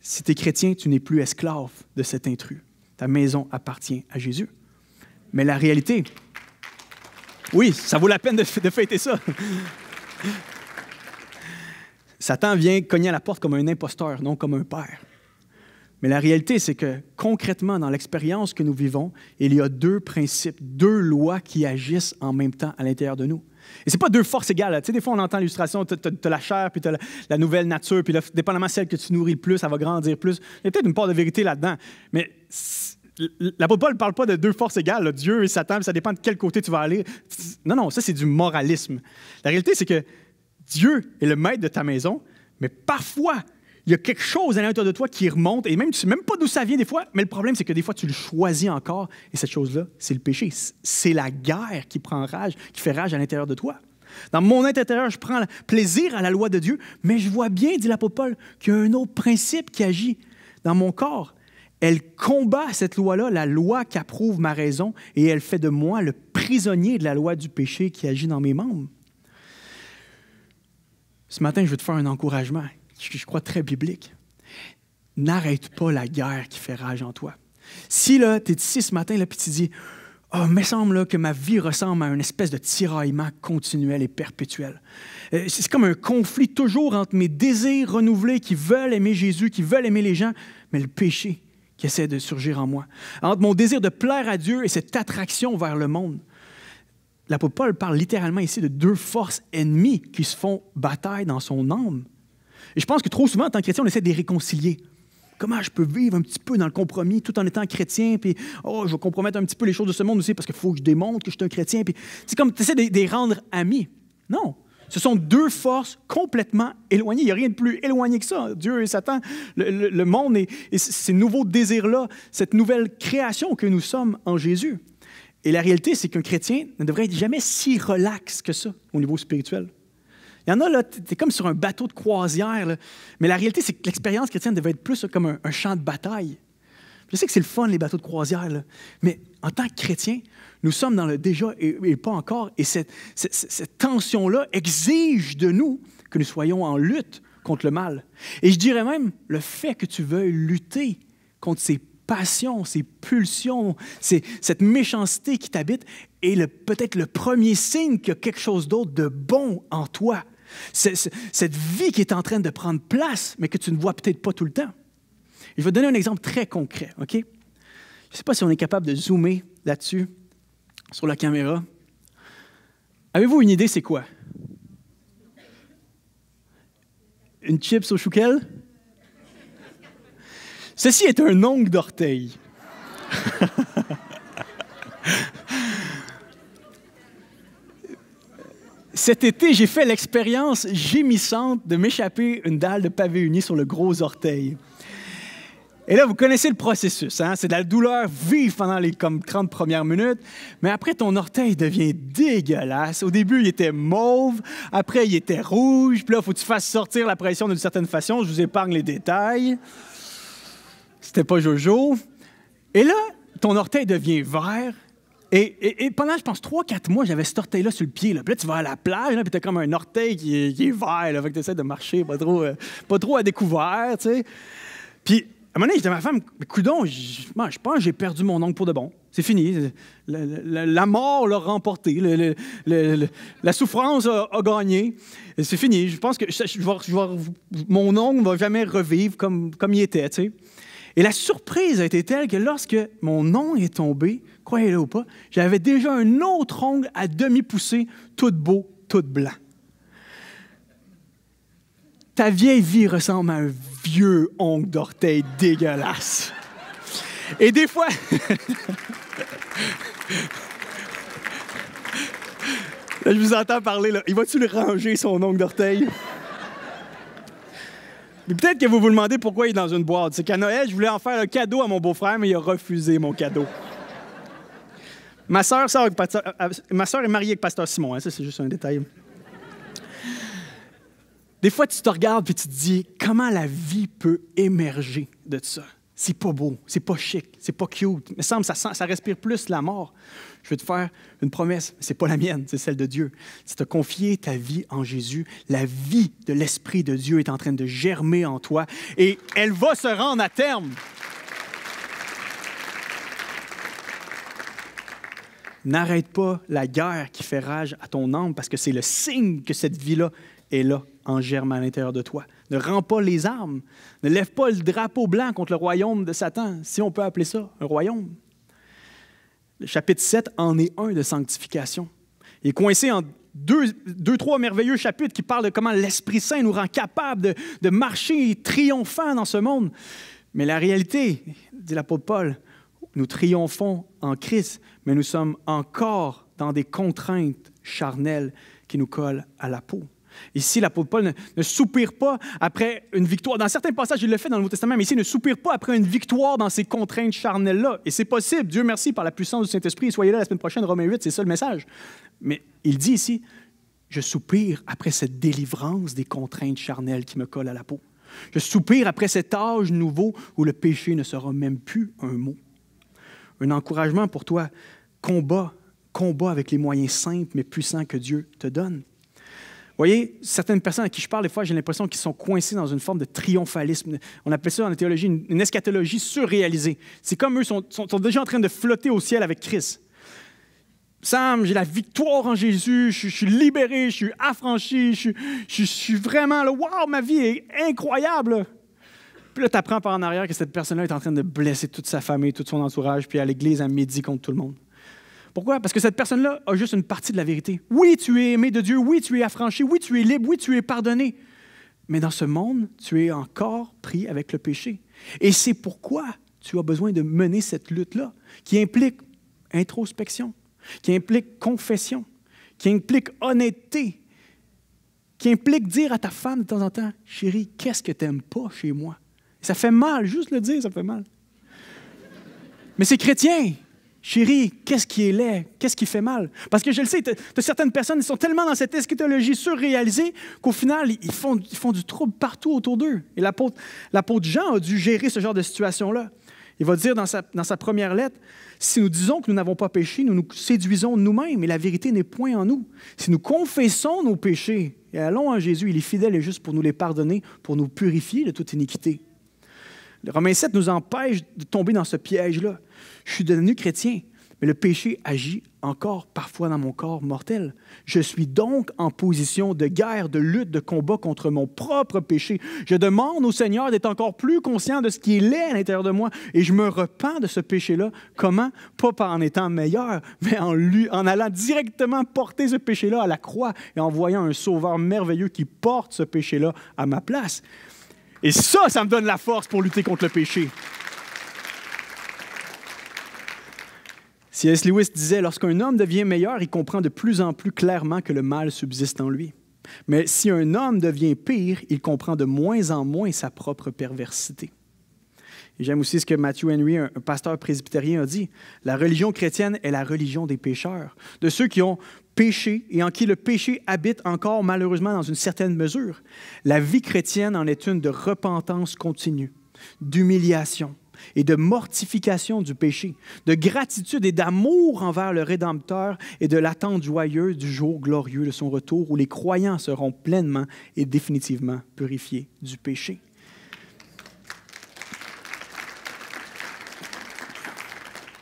Si tu es chrétien, tu n'es plus esclave de cet intrus. Ta maison appartient à Jésus. Mais la réalité, oui, ça vaut la peine de fêter ça. Satan vient cogner à la porte comme un imposteur, non comme un père. Mais la réalité, c'est que concrètement, dans l'expérience que nous vivons, il y a deux principes, deux lois qui agissent en même temps à l'intérieur de nous. Et ce n'est pas deux forces égales. Tu sais, des fois, on entend l'illustration, tu as, la chair, puis tu as la, nouvelle nature, puis là, dépendamment celle que tu nourris le plus, ça va grandir plus. Il y a peut-être une part de vérité là-dedans. Mais l'apôtre Paul ne parle pas de deux forces égales, Dieu et Satan, puis ça dépend de quel côté tu vas aller. Non, non, ça, c'est du moralisme. La réalité, c'est que Dieu est le maître de ta maison, mais parfois, il y a quelque chose à l'intérieur de toi qui remonte, et même tu ne sais même pas d'où ça vient des fois, mais le problème, c'est que des fois, tu le choisis encore, et cette chose-là, c'est le péché. C'est la guerre qui prend rage, qui fait rage à l'intérieur de toi. Dans mon intérieur, je prends plaisir à la loi de Dieu, mais je vois bien, dit l'apôtre Paul, qu'il y a un autre principe qui agit dans mon corps. Elle combat cette loi-là, la loi qui ma raison, et elle fait de moi le prisonnier de la loi du péché qui agit dans mes membres. Ce matin, je vais te faire un encouragement, je, je crois très biblique. N'arrête pas la guerre qui fait rage en toi. Si là, tu es ici ce matin, là, puis tu dis Oh, me semble là, que ma vie ressemble à une espèce de tiraillement continuel et perpétuel. Euh, c'est comme un conflit toujours entre mes désirs renouvelés qui veulent aimer Jésus, qui veulent aimer les gens, mais le péché qui essaie de surgir en moi. Entre mon désir de plaire à Dieu et cette attraction vers le monde. L'apôtre Paul parle littéralement ici de deux forces ennemies qui se font bataille dans son âme. Et je pense que trop souvent, en tant que chrétien, on essaie de les réconcilier. Comment je peux vivre un petit peu dans le compromis tout en étant chrétien, puis oh, je vais compromettre un petit peu les choses de ce monde aussi parce qu'il faut que je démontre que je suis un chrétien. Puis c'est comme tu essaies de, les rendre amis. Non, ce sont deux forces complètement éloignées. Il n'y a rien de plus éloigné que ça. Dieu et Satan, le, monde et, ces nouveaux désirs-là, cette nouvelle création que nous sommes en Jésus. Et la réalité, c'est qu'un chrétien ne devrait être jamais si relax que ça au niveau spirituel. Il y en a, là, es comme sur un bateau de croisière, là. mais la réalité, c'est que l'expérience chrétienne devrait être plus comme un, champ de bataille. Je sais que c'est le fun, les bateaux de croisière, là. mais en tant que chrétien, nous sommes dans le déjà et, pas encore, et cette, cette tension-là exige de nous que nous soyons en lutte contre le mal. Et je dirais même, le fait que tu veuilles lutter contre ces ces pulsions, c'est cette méchanceté qui t'habite est peut-être le premier signe qu'il y a quelque chose d'autre de bon en toi. cette vie qui est en train de prendre place, mais que tu ne vois peut-être pas tout le temps. je vais donner un exemple très concret, OK? Je ne sais pas si on est capable de zoomer là-dessus, sur la caméra. Avez-vous une idée, c'est quoi? Une chips au chouquel? Ceci est un ongle d'orteil. Cet été, j'ai fait l'expérience gémissante de m'échapper une dalle de pavé uni sur le gros orteil. Et là, vous connaissez le processus. Hein? C'est de la douleur vive pendant les comme 30 premières minutes, mais après, ton orteil devient dégueulasse. Au début, il était mauve, après, il était rouge, puis là, il faut que tu fasses sortir la pression d'une certaine façon. Je vous épargne les détails. C'était pas Jojo. Et là, ton orteil devient vert. Et, pendant, je pense, trois, quatre mois, j'avais cet orteil-là sur le pied. Là. Puis là, tu vas à la plage, là, puis as comme un orteil qui est, vert. Là, fait que essaies de marcher euh, pas trop, à découvert, tu sais. Puis, à un moment donné, j'étais à ma femme, coudon, je, je pense que j'ai perdu mon ongle pour de bon. C'est fini. La, mort l'a remporté. la souffrance a, gagné. C'est fini. Je pense que je, mon ongle ne va jamais revivre comme, comme il était. Tu sais. Et la surprise a été telle que lorsque mon ongle est tombé, croyez-le ou pas, j'avais déjà un autre ongle à demi poussé, tout beau, tout blanc. Ta vieille vie ressemble à un vieux ongle d'orteil dégueulasse. Et des fois... je vous entends parler, là. Il va-tu le ranger, son ongle d'orteil? peut-être que vous vous demandez pourquoi il est dans une boîte. C'est qu'à Noël, je voulais en faire un cadeau à mon beau-frère, mais il a refusé mon cadeau. Ma sœur, soeur euh, euh, est mariée avec Pasteur Simon. Hein, ça, c'est juste un détail. Des fois, tu te regardes et tu te dis comment la vie peut émerger de ça c'est pas beau, c'est pas chic, c'est pas cute. Mais semble ça, ça respire plus la mort. Je vais te faire une promesse, c'est pas la mienne, c'est celle de Dieu. Si tu as confié ta vie en Jésus, la vie de l'Esprit de Dieu est en train de germer en toi et elle va se rendre à terme. N'arrête pas la guerre qui fait rage à ton âme parce que c'est le signe que cette vie-là est là, en germe à l'intérieur de toi. Ne rends pas les armes, ne lève pas le drapeau blanc contre le royaume de Satan, si on peut appeler ça un royaume. Le chapitre 7 en est un de sanctification. Il est coincé en deux, trois merveilleux chapitres qui parlent de comment l'Esprit Saint nous rend capable de, de marcher triomphant dans ce monde. Mais la réalité, dit l'apôtre Paul, nous triomphons en Christ, mais nous sommes encore dans des contraintes charnelles qui nous collent à la peau. Ici, l'apôtre Paul ne, soupire pas après une victoire. Dans certains passages, il le fait dans le Nouveau Testament, mais ici, ne soupire pas après une victoire dans ces contraintes charnelles-là. Et c'est possible, Dieu merci, par la puissance du Saint-Esprit. Soyez là la semaine prochaine, Romains 8, c'est ça le message. Mais il dit ici, je soupire après cette délivrance des contraintes charnelles qui me collent à la peau. Je soupire après cet âge nouveau où le péché ne sera même plus un mot. Un encouragement pour toi, combat, combat avec les moyens simples mais puissants que Dieu te donne voyez, certaines personnes à qui je parle, des fois, j'ai l'impression qu'ils sont coincés dans une forme de triomphalisme. On appelle ça en théologie une, eschatologie surréalisée. C'est comme eux sont, sont, déjà en train de flotter au ciel avec Christ. Sam, j'ai la victoire en Jésus, je, suis libéré, je suis affranchi, je, suis vraiment là, waouh, ma vie est incroyable. Puis là, tu apprends par en arrière que cette personne-là est en train de blesser toute sa famille, tout son entourage, puis à l'église à midi contre tout le monde. Pourquoi? Parce que cette personne-là a juste une partie de la vérité. Oui, tu es aimé de Dieu, oui, tu es affranchi, oui, tu es libre, oui, tu es pardonné. Mais dans ce monde, tu es encore pris avec le péché. Et c'est pourquoi tu as besoin de mener cette lutte-là, qui implique introspection, qui implique confession, qui implique honnêteté, qui implique dire à ta femme de temps en temps, chérie, qu'est-ce que n'aimes pas chez moi? Ça fait mal, juste le dire, ça fait mal. Mais c'est chrétien, Chérie, qu'est-ce qui est laid? Qu'est-ce qui fait mal? Parce que je le sais, certaines personnes, sont tellement dans cette eschatologie surréalisée qu'au final, ils font, du trouble partout autour d'eux. Et l'apôtre la Jean a dû gérer ce genre de situation-là. Il va dire dans sa, première lettre, si nous disons que nous n'avons pas péché, nous nous séduisons nous-mêmes et la vérité n'est point en nous. Si nous confessons nos péchés et allons à Jésus, il est fidèle et juste pour nous les pardonner, pour nous purifier de toute iniquité. Le Romains 7 nous empêche de tomber dans ce piège-là. Je suis devenu chrétien, mais le péché agit encore parfois dans mon corps mortel. Je suis donc en position de guerre, de lutte, de combat contre mon propre péché. Je demande au Seigneur d'être encore plus conscient de ce qui est à l'intérieur de moi et je me repens de ce péché-là. Comment Pas en étant meilleur, mais en allant directement porter ce péché-là à la croix et en voyant un sauveur merveilleux qui porte ce péché-là à ma place. Et ça, ça me donne la force pour lutter contre le péché. C.S. Lewis disait, lorsqu'un homme devient meilleur, il comprend de plus en plus clairement que le mal subsiste en lui. Mais si un homme devient pire, il comprend de moins en moins sa propre perversité. J'aime aussi ce que Matthew Henry, un pasteur presbytérien, a dit. La religion chrétienne est la religion des pécheurs, de ceux qui ont péché et en qui le péché habite encore malheureusement dans une certaine mesure. La vie chrétienne en est une de repentance continue, d'humiliation, et de mortification du péché, de gratitude et d'amour envers le Rédempteur et de l'attente joyeuse du jour glorieux de son retour où les croyants seront pleinement et définitivement purifiés du péché.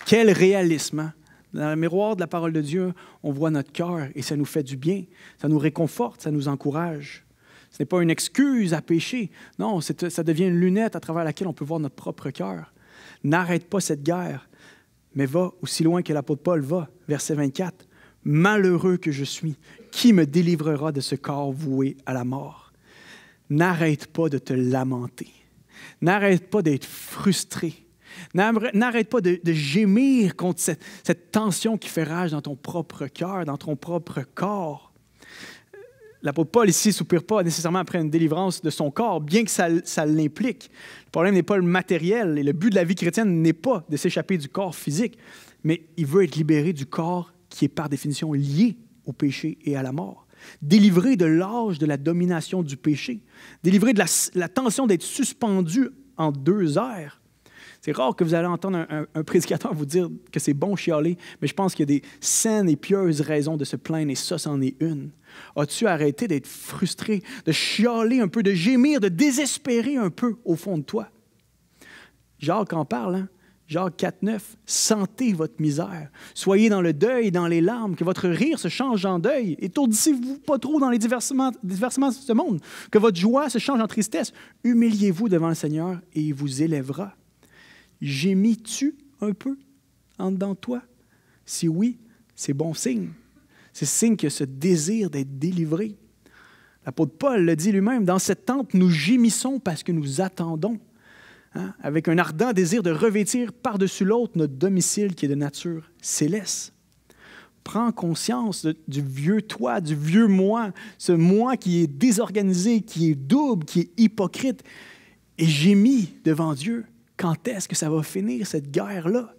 Quel réalisme! Hein? Dans le miroir de la parole de Dieu, on voit notre cœur et ça nous fait du bien, ça nous réconforte, ça nous encourage. Ce n'est pas une excuse à pécher. Non, ça devient une lunette à travers laquelle on peut voir notre propre cœur. N'arrête pas cette guerre, mais va aussi loin que l'apôtre Paul va. Verset 24. Malheureux que je suis, qui me délivrera de ce corps voué à la mort? N'arrête pas de te lamenter. N'arrête pas d'être frustré. N'arrête pas de, gémir contre cette, cette tension qui fait rage dans ton propre cœur, dans ton propre corps l'apôtre Paul ici ne soupire pas nécessairement après une délivrance de son corps, bien que ça, l'implique. Le problème n'est pas le matériel et le but de la vie chrétienne n'est pas de s'échapper du corps physique, mais il veut être libéré du corps qui est par définition lié au péché et à la mort. Délivré de l'âge de la domination du péché, délivré de la, la tension d'être suspendu en deux heures c'est rare que vous allez entendre un, prédicateur vous dire que c'est bon chialer, mais je pense qu'il y a des saines et pieuses raisons de se plaindre, et ça, c'en est une. As-tu arrêté d'être frustré, de chialer un peu, de gémir, de désespérer un peu au fond de toi? Jacques en parle, hein? Jacques 4, 9, sentez votre misère. Soyez dans le deuil, dans les larmes, que votre rire se change en deuil. Étourdissez-vous pas trop dans les diversements, diversements de ce monde, que votre joie se change en tristesse. Humiliez-vous devant le Seigneur et il vous élèvera gémis-tu un peu en dedans toi? Si oui, c'est bon signe. C'est signe que ce désir d'être délivré. L'apôtre Paul le dit lui-même, dans cette tente, nous gémissons parce que nous attendons, hein, avec un ardent désir de revêtir par-dessus l'autre notre domicile qui est de nature céleste. Prends conscience du vieux toi, du vieux moi, ce moi qui est désorganisé, qui est double, qui est hypocrite, et gémis devant Dieu quand est-ce que ça va finir, cette guerre-là?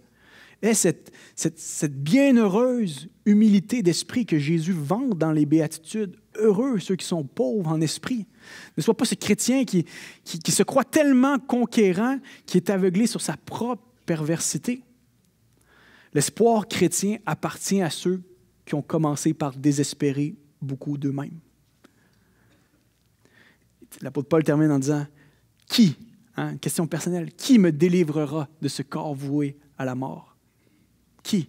Eh, Et cette, cette, bienheureuse humilité d'esprit que Jésus vend dans les béatitudes, heureux ceux qui sont pauvres en esprit. Ne soit pas ce chrétien qui, qui, qui se croit tellement conquérant qui est aveuglé sur sa propre perversité. L'espoir chrétien appartient à ceux qui ont commencé par désespérer beaucoup d'eux-mêmes. L'apôtre Paul termine en disant, qui une hein? question personnelle. Qui me délivrera de ce corps voué à la mort? Qui?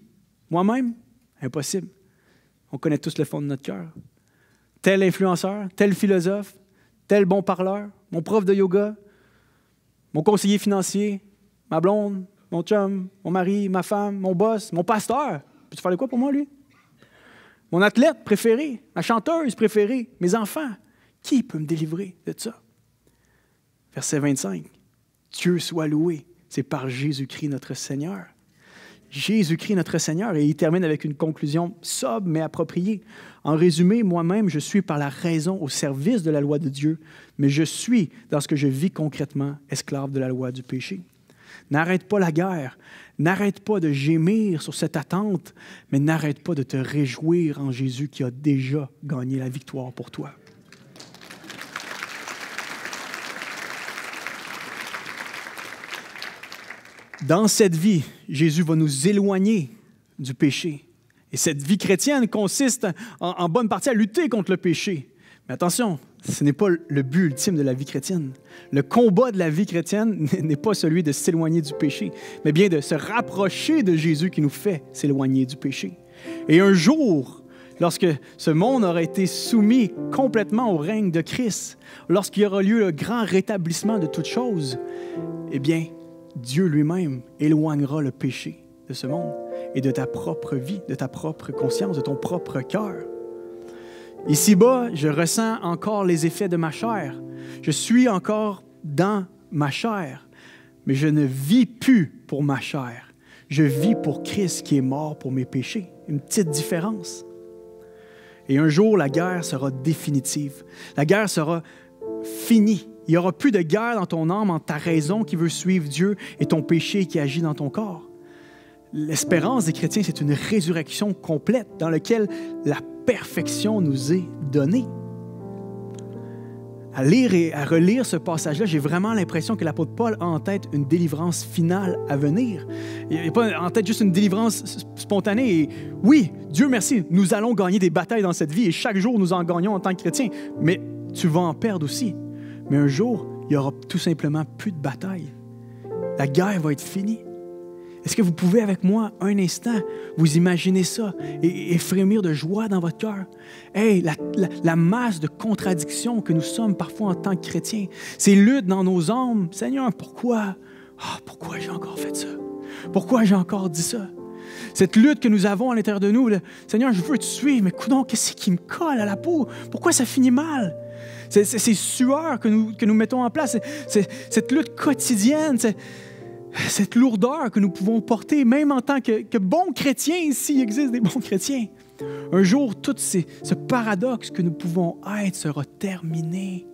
Moi-même? Impossible. On connaît tous le fond de notre cœur. Tel influenceur, tel philosophe, tel bon parleur, mon prof de yoga, mon conseiller financier, ma blonde, mon chum, mon mari, ma femme, mon boss, mon pasteur. Puis tu faire quoi pour moi, lui? Mon athlète préféré, ma chanteuse préférée, mes enfants. Qui peut me délivrer de ça? Verset 25. Dieu soit loué. C'est par Jésus-Christ notre Seigneur. Jésus-Christ notre Seigneur. Et il termine avec une conclusion sobre mais appropriée. En résumé, moi-même, je suis par la raison au service de la loi de Dieu, mais je suis, dans ce que je vis concrètement, esclave de la loi du péché. N'arrête pas la guerre, n'arrête pas de gémir sur cette attente, mais n'arrête pas de te réjouir en Jésus qui a déjà gagné la victoire pour toi. Dans cette vie, Jésus va nous éloigner du péché. Et cette vie chrétienne consiste en, bonne partie à lutter contre le péché. Mais attention, ce n'est pas le but ultime de la vie chrétienne. Le combat de la vie chrétienne n'est pas celui de s'éloigner du péché, mais bien de se rapprocher de Jésus qui nous fait s'éloigner du péché. Et un jour, lorsque ce monde aura été soumis complètement au règne de Christ, lorsqu'il y aura lieu le grand rétablissement de toutes choses, eh bien, Dieu lui-même éloignera le péché de ce monde et de ta propre vie, de ta propre conscience, de ton propre cœur. Ici-bas, je ressens encore les effets de ma chair. Je suis encore dans ma chair, mais je ne vis plus pour ma chair. Je vis pour Christ qui est mort pour mes péchés. Une petite différence. Et un jour, la guerre sera définitive. La guerre sera finie. Il n'y aura plus de guerre dans ton âme en ta raison qui veut suivre Dieu et ton péché qui agit dans ton corps. L'espérance des chrétiens, c'est une résurrection complète dans laquelle la perfection nous est donnée. À lire et à relire ce passage-là, j'ai vraiment l'impression que l'apôtre Paul a en tête une délivrance finale à venir. Il n'a pas en tête juste une délivrance spontanée. oui, Dieu merci, nous allons gagner des batailles dans cette vie et chaque jour nous en gagnons en tant que chrétiens, mais tu vas en perdre aussi. Mais un jour, il n'y aura tout simplement plus de bataille. La guerre va être finie. Est-ce que vous pouvez avec moi un instant vous imaginer ça et, frémir de joie dans votre cœur? Hey, la, masse de contradictions que nous sommes parfois en tant que chrétiens, ces luttes dans nos âmes, Seigneur, pourquoi? Ah, pourquoi j'ai encore fait ça? Pourquoi j'ai encore dit ça? Cette lutte que nous avons à l'intérieur de nous, Seigneur, je veux te suivre, mais coudon, qu'est-ce qui me colle à la peau? Pourquoi ça finit mal? ces, sueurs que nous, mettons en place, cette lutte quotidienne, cette lourdeur que nous pouvons porter, même en tant que, bons chrétiens, s'il existe des bons chrétiens. Un jour, tout ce paradoxe que nous pouvons être sera terminé.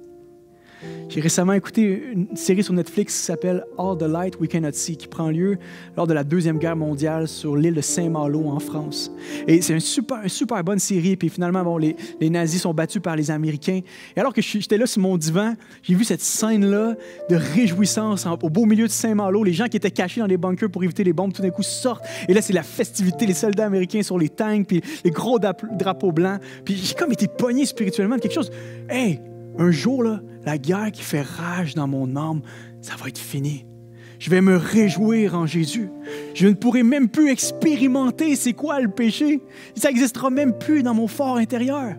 J'ai récemment écouté une série sur Netflix qui s'appelle All the Light We Cannot See, qui prend lieu lors de la Deuxième Guerre mondiale sur l'île de Saint-Malo en France. Et c'est une super, super bonne série. Puis finalement, bon, les, nazis sont battus par les Américains. Et alors que j'étais là sur mon divan, j'ai vu cette scène-là de réjouissance au beau milieu de Saint-Malo. Les gens qui étaient cachés dans les bunkers pour éviter les bombes, tout d'un coup sortent. Et là, c'est la festivité. Les soldats américains sur les tanks, puis les gros drapeaux blancs. Puis j'ai comme été pogné spirituellement de quelque chose. Hey, un jour, là, la guerre qui fait rage dans mon âme, ça va être fini. Je vais me réjouir en Jésus. Je ne pourrai même plus expérimenter c'est quoi le péché. Ça n'existera même plus dans mon fort intérieur.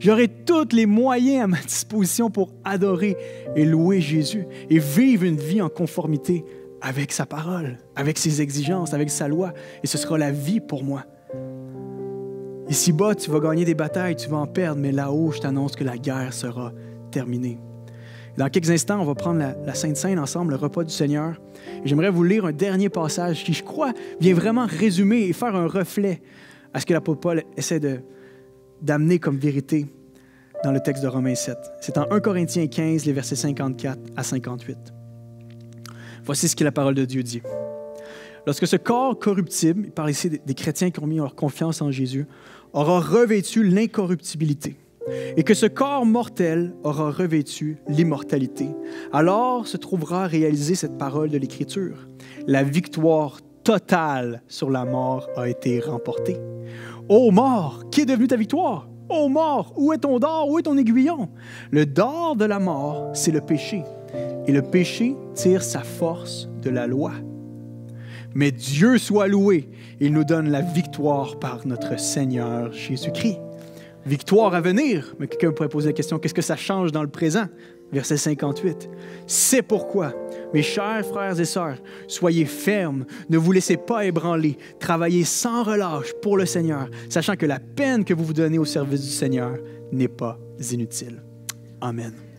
J'aurai tous les moyens à ma disposition pour adorer et louer Jésus et vivre une vie en conformité avec sa parole, avec ses exigences, avec sa loi. Et ce sera la vie pour moi. Ici-bas, tu vas gagner des batailles, tu vas en perdre, mais là-haut, je t'annonce que la guerre sera terminée. Dans quelques instants, on va prendre la, la Sainte Seine ensemble, le repas du Seigneur. J'aimerais vous lire un dernier passage qui, je crois, vient vraiment résumer et faire un reflet à ce que l'apôtre Paul essaie d'amener comme vérité dans le texte de Romains 7. C'est en 1 Corinthiens 15, les versets 54 à 58. Voici ce que la parole de Dieu dit. Lorsque ce corps corruptible, il parle ici des chrétiens qui ont mis leur confiance en Jésus, aura revêtu l'incorruptibilité et que ce corps mortel aura revêtu l'immortalité. Alors se trouvera réalisée cette parole de l'Écriture. La victoire totale sur la mort a été remportée. Ô mort, qui est devenue ta victoire? Ô mort, où est ton dard? Où est ton aiguillon? Le dard de la mort, c'est le péché. Et le péché tire sa force de la loi. Mais Dieu soit loué, il nous donne la victoire par notre Seigneur Jésus-Christ victoire à venir. Mais quelqu'un pourrait poser la question, qu'est-ce que ça change dans le présent? Verset 58. C'est pourquoi, mes chers frères et sœurs, soyez fermes, ne vous laissez pas ébranler, travaillez sans relâche pour le Seigneur, sachant que la peine que vous vous donnez au service du Seigneur n'est pas inutile. Amen.